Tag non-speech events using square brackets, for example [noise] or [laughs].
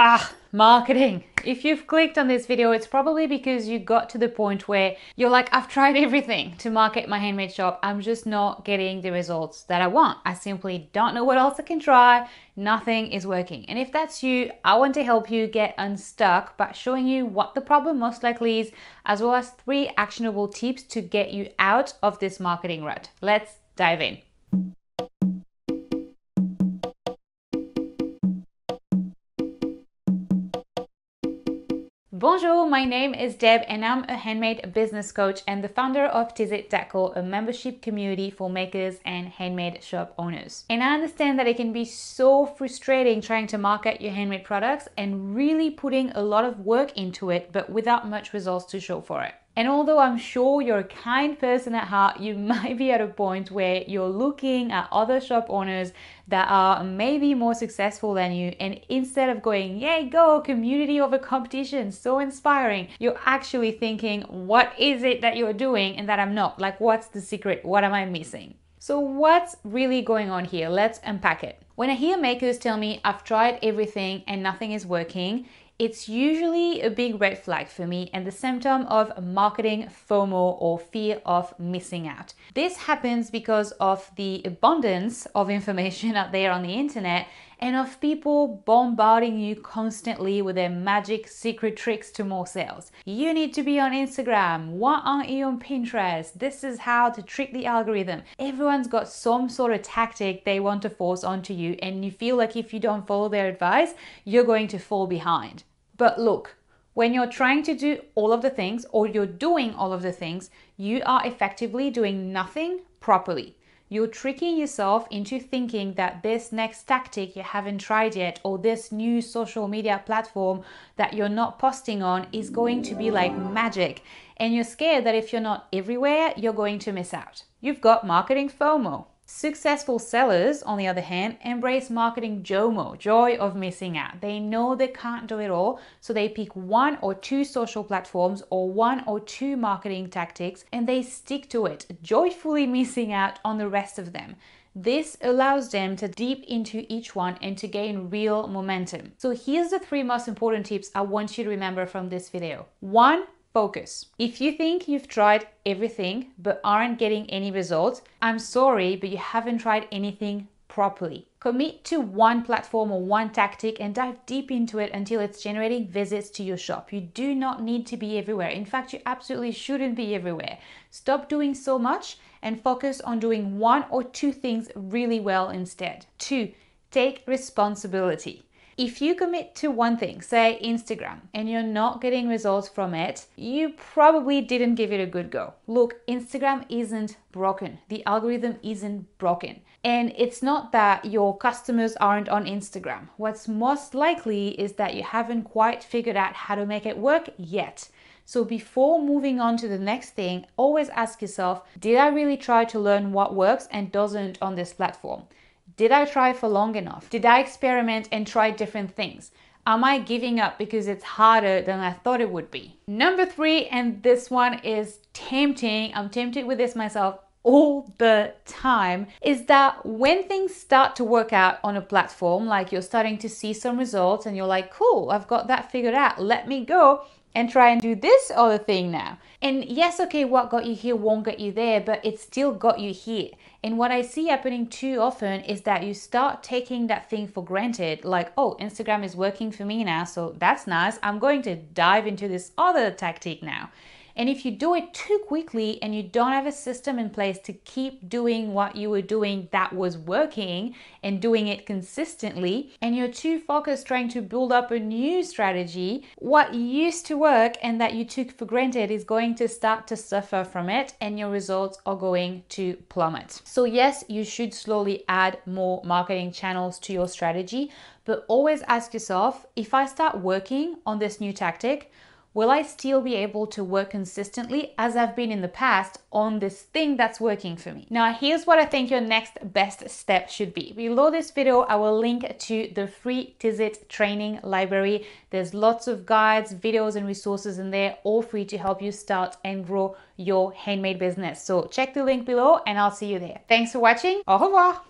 Ah, marketing. If you've clicked on this video, it's probably because you got to the point where you're like, I've tried everything to market my handmade shop. I'm just not getting the results that I want. I simply don't know what else I can try. Nothing is working. And if that's you, I want to help you get unstuck by showing you what the problem most likely is, as well as three actionable tips to get you out of this marketing rut. Let's dive in. Bonjour, my name is Deb and I'm a handmade business coach and the founder of Tizit Deco, a membership community for makers and handmade shop owners. And I understand that it can be so frustrating trying to market your handmade products and really putting a lot of work into it but without much results to show for it. And although I'm sure you're a kind person at heart, you [laughs] might be at a point where you're looking at other shop owners that are maybe more successful than you. And instead of going, yay, go, community over competition, so inspiring, you're actually thinking, what is it that you're doing and that I'm not? Like, what's the secret? What am I missing? So, what's really going on here? Let's unpack it. When I hear makers tell me I've tried everything and nothing is working, it's usually a big red flag for me and the symptom of marketing FOMO or fear of missing out. This happens because of the abundance of information [laughs] out there on the internet and of people bombarding you constantly with their magic secret tricks to more sales. You need to be on Instagram. Why aren't you on Pinterest? This is how to trick the algorithm. Everyone's got some sort of tactic they want to force onto you, and you feel like if you don't follow their advice, you're going to fall behind. But look, when you're trying to do all of the things or you're doing all of the things, you are effectively doing nothing properly. You're tricking yourself into thinking that this next tactic you haven't tried yet or this new social media platform that you're not posting on is going to be like magic. And you're scared that if you're not everywhere, you're going to miss out. You've got marketing FOMO. Successful sellers, on the other hand, embrace marketing JOMO, joy of missing out. They know they can't do it all, so they pick one or two social platforms or one or two marketing tactics and they stick to it, joyfully [laughs] missing out on the rest of them. This allows them to deep into each one and to gain real momentum. So here's the three most important tips I want you to remember from this video. One, focus. If you think you've tried everything but aren't getting any results, I'm sorry, but you haven't tried anything properly. Commit to one platform or one tactic and dive deep into it until it's generating visits to your shop. You do not need to be everywhere. In fact, you absolutely shouldn't be everywhere. Stop doing so much and focus on doing one or two things really well instead. Two, take responsibility. If you commit to one thing, say Instagram, and you're not getting results from it, you probably didn't give it a good go. Look, Instagram isn't broken. The algorithm isn't broken. And it's not that your customers aren't on Instagram. What's most likely is that you haven't quite figured out how to make it work yet. So before moving on to the next thing, always ask yourself, did I really try to learn what works and doesn't on this platform? Did I try for long enough? Did I experiment and try different things? Am I giving up because it's harder than I thought it would be? Number three, and this one is tempting. I'm tempted with this myself all the time is that when things start to work out on a platform, like you're starting to see some results and you're like, cool, I've got that figured out, let me go and try and do this other thing now. And yes, okay, what got you here won't get you there, but it still got you here. And what I see happening too often is that you start taking that thing for granted, like, oh, Instagram is working for me now, so that's nice. I'm going to dive into this other tactic now. And if you do it too quickly and you don't have a system in place to keep doing what you were doing that was working and doing it consistently, and you're too focused trying to build up a new strategy, what used to work and that you took for granted is going to start to suffer from it and your results are going to plummet. So, yes, you should slowly add more marketing channels to your strategy, but always ask yourself if I start working on this new tactic, will I still be able to work consistently as I've been in the past on this thing that's working for me? Now, here's what I think your next best step should be. Below this video, I will link to the free Tizit training library. There's lots of guides, videos, and resources in there, all free to help you start and grow your handmade business. So check the link below and I'll see you there. Thanks for watching. Au revoir.